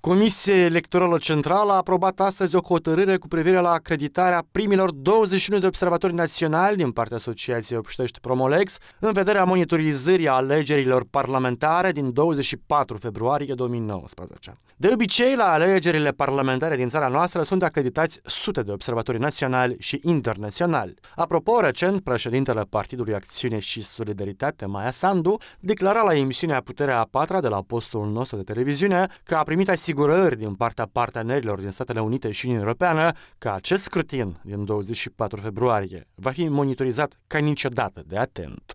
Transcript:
Comisia Electorală Centrală a aprobat astăzi o hotărâre cu privire la acreditarea primilor 21 de observatori naționali din partea Asociației Obștești Promolex în vederea monitorizării alegerilor parlamentare din 24 februarie 2019. De obicei, la alegerile parlamentare din țara noastră sunt acreditați sute de observatori naționali și internaționali. Apropo, recent, președintele Partidului Acțiune și Solidaritate, Maia Sandu, declara la emisiunea Puterea a patra de la postul nostru de televiziune că a primit asigurări din partea partenerilor din Statele Unite și Uniunea Europeană că acest scrutin din 24 februarie va fi monitorizat ca niciodată de atent.